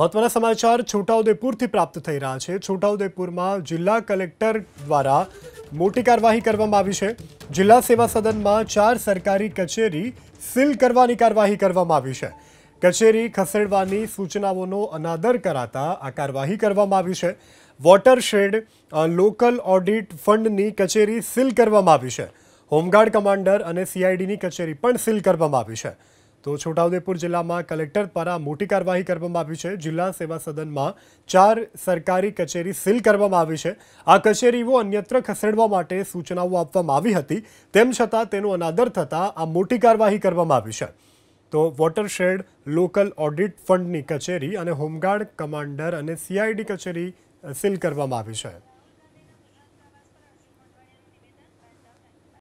વટવરા સમાચાર છોટાઉદેપુર થી પ્રાપ્ત થઈ રહ્યા છે છોટાઉદેપુરમાં જિલ્લા કલેક્ટર દ્વારા મોટી કાર્યવાહી કરવામાં આવી છે જિલ્લા સેવા સદન માં ચાર સરકારી કચેરી સીલ કરવાની કાર્યવાહી કરવામાં આવી છે કચેરી ખસળવાની સૂચનાઓનો अनाદર કરાતા આ કાર્યવાહી કરવામાં આવી છે watershed local audit fund ની કચેરી સીલ કરવામાં આવી છે હોમગાર્ડ કમાન્ડર અને સીઆઈડી ની કચેરી પણ સીલ કરવામાં આવી છે તો છોટાઉદેપુર જિલ્લામાં કલેક્ટર દ્વારા મોટી કાર્યવાહી કરવામાં આવી છે જિલ્લા સેવા સદનમાં ચાર સરકારી કચેરી સીલ કરવામાં આવી છે આ કચેરીઓ અન્યત્ર ખસેડવા માટે સૂચનાઓ આપવામાં આવી હતી તેમ છતાં તેનો અનાદર થતાં આ મોટી કાર્યવાહી કરવામાં આવી છે તો વોટરશેડ લોકલ ઓડિટ ફંડની કચેરી અને હોમગાર્ડ કમાન્ડર અને સીઆઈડી કચેરી સીલ કરવામાં આવી છે